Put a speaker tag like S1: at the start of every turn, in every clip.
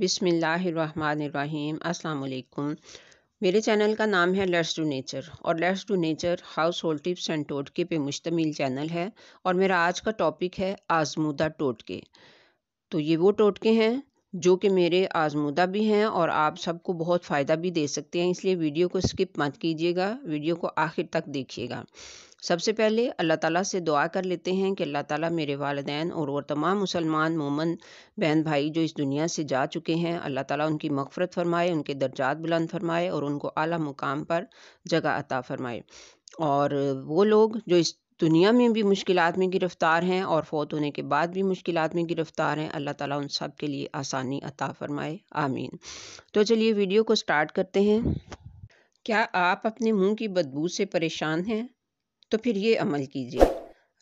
S1: बिसमीम् अल्लाम मेरे चैनल का नाम है लेट्स टू नेचर और let's to nature household tips and टोटके पे मुश्तमिल चैनल है और मेरा आज का टॉपिक है आजमूदा टोटके तो ये वो टोटके हैं जो कि मेरे आजमूदा भी हैं और आप सबको बहुत फ़ायदा भी दे सकते हैं इसलिए वीडियो को स्किप मत कीजिएगा वीडियो को आखिर तक देखिएगा सबसे पहले अल्लाह ताला से दुआ कर लेते हैं कि अल्लाह ताला मेरे वालदेन और वह तमाम मुसलमान मोमन बहन भाई जो इस दुनिया से जा चुके हैं अल्लाह ताला उनकी मफफ़रत फरमाए उनके दर्जात बुलंद फरमाए और उनको अली मुकाम पर जगह अता फरमाए और वो लोग जो इस दुनिया में भी मुश्किल में गिरफ़्तार हैं और फौत होने के बाद भी मुश्किल में गिरफ़्तार हैं अल्लाह ताला उन सब के लिए आसानी अता फ़रमाए आमीन तो चलिए वीडियो को स्टार्ट करते हैं क्या आप अपने मुंह की बदबू से परेशान हैं तो फिर ये अमल कीजिए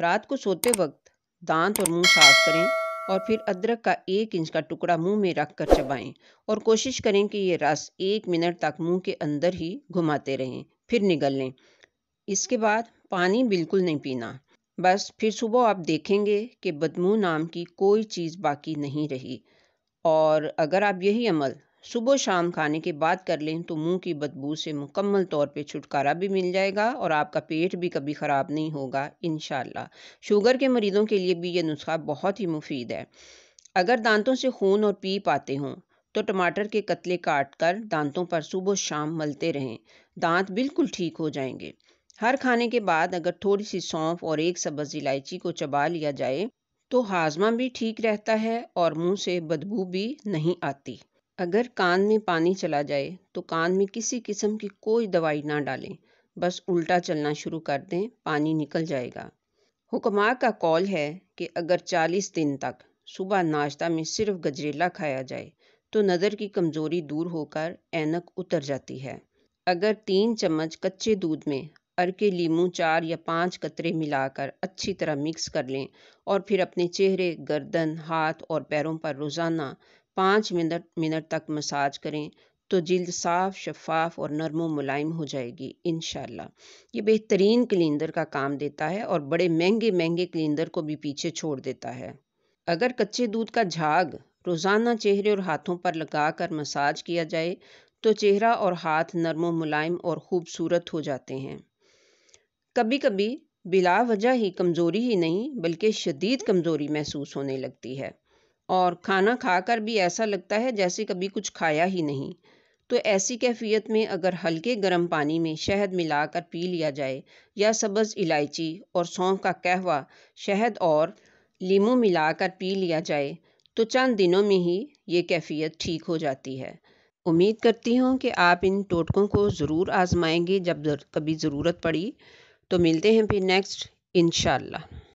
S1: रात को सोते वक्त दांत और मुंह साफ करें और फिर अदरक का एक इंच का टुकड़ा मुंह में रख कर चबाएँ और कोशिश करें कि ये रस एक मिनट तक मुंह के अंदर ही घुमाते रहें फिर निगल लें इसके बाद पानी बिल्कुल नहीं पीना बस फिर सुबह आप देखेंगे कि बदबू नाम की कोई चीज़ बाकी नहीं रही और अगर आप यही अमल सुबह शाम खाने के बाद कर लें तो मुंह की बदबू से मुकम्मल तौर पे छुटकारा भी मिल जाएगा और आपका पेट भी कभी ख़राब नहीं होगा इन शुगर के मरीज़ों के लिए भी ये नुस्खा बहुत ही मुफीद है अगर दांतों से खून और पीप आते हों तो टमाटर के कतले काट कर दांतों पर सुबह शाम मलते रहें दांत बिल्कुल ठीक हो जाएंगे हर खाने के बाद अगर थोड़ी सी सौंफ और एक सब्ज़ इलायची को चबा लिया जाए तो हाजमा भी ठीक रहता है और मुंह से बदबू भी नहीं आती अगर कान में पानी चला जाए तो कान में किसी किस्म की कोई दवाई ना डालें बस उल्टा चलना शुरू कर दें पानी निकल जाएगा हुक्मा का कॉल है कि अगर 40 दिन तक सुबह नाश्ता में सिर्फ गजरेला खाया जाए तो नज़र की कमज़ोरी दूर होकर ऐनक उतर जाती है अगर तीन चम्मच कच्चे दूध में अर के लीमू चार या पाँच कतरे मिलाकर अच्छी तरह मिक्स कर लें और फिर अपने चेहरे गर्दन हाथ और पैरों पर रोज़ाना पाँच मिनट मिनट तक मसाज करें तो जल्द साफ शफाफ और नरम मुलायम हो जाएगी इन ये बेहतरीन क्लिनर का काम देता है और बड़े महंगे महंगे क्लिनर को भी पीछे छोड़ देता है अगर कच्चे दूध का झाग रोज़ाना चेहरे और हाथों पर लगा कर मसाज किया जाए तो चेहरा और हाथ नरम मुलायम और खूबसूरत हो जाते हैं कभी कभी बिला वजह ही कमज़ोरी ही नहीं बल्कि शदीद कमज़ोरी महसूस होने लगती है और खाना खाकर भी ऐसा लगता है जैसे कभी कुछ खाया ही नहीं तो ऐसी कैफियत में अगर हल्के गर्म पानी में शहद मिलाकर पी लिया जाए या सब्ज़ इलायची और सौंफ का कहवा शहद और लीमू मिलाकर पी लिया जाए तो चंद दिनों में ही ये कैफियत ठीक हो जाती है उम्मीद करती हूँ कि आप इन टोटकों को ज़रूर आजमाएंगे जब कभी ज़रूरत पड़ी तो मिलते हैं फिर नेक्स्ट इनशाला